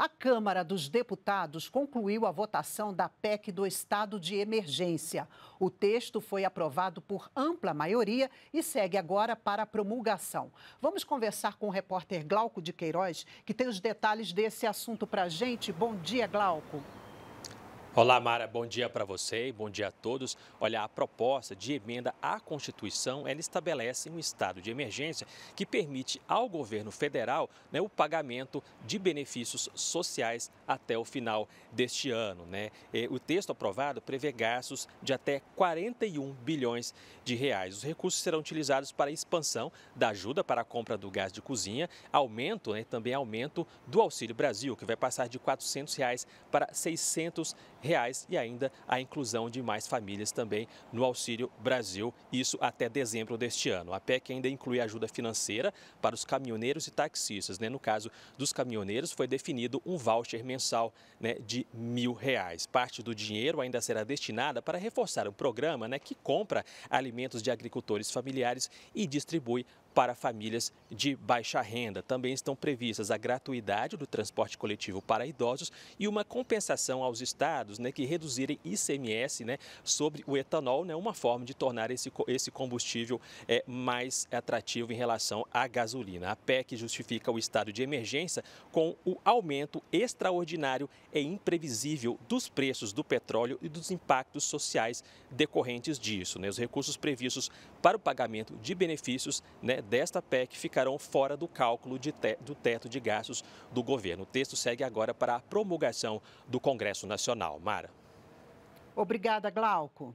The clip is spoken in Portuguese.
A Câmara dos Deputados concluiu a votação da PEC do estado de emergência. O texto foi aprovado por ampla maioria e segue agora para a promulgação. Vamos conversar com o repórter Glauco de Queiroz, que tem os detalhes desse assunto para a gente. Bom dia, Glauco. Olá, Mara. Bom dia para você e bom dia a todos. Olha, a proposta de emenda à Constituição, ela estabelece um estado de emergência que permite ao governo federal né, o pagamento de benefícios sociais até o final deste ano. Né? O texto aprovado prevê gastos de até 41 bilhões de reais. Os recursos serão utilizados para a expansão da ajuda para a compra do gás de cozinha, aumento, né, também aumento do Auxílio Brasil, que vai passar de R$ 400 reais para R$ 600 reais e ainda a inclusão de mais famílias também no Auxílio Brasil, isso até dezembro deste ano. A PEC ainda inclui ajuda financeira para os caminhoneiros e taxistas. Né? No caso dos caminhoneiros, foi definido um voucher mensal né, de mil reais. Parte do dinheiro ainda será destinada para reforçar um programa né, que compra alimentos de agricultores familiares e distribui para famílias de baixa renda. Também estão previstas a gratuidade do transporte coletivo para idosos e uma compensação aos estados né, que reduzirem ICMS né, sobre o etanol, né, uma forma de tornar esse, esse combustível é, mais atrativo em relação à gasolina. A PEC justifica o estado de emergência com o aumento extraordinário e imprevisível dos preços do petróleo e dos impactos sociais decorrentes disso. Né? Os recursos previstos para o pagamento de benefícios né, desta PEC ficarão fora do cálculo te, do teto de gastos do governo. O texto segue agora para a promulgação do Congresso Nacional. Mara. Obrigada, Glauco.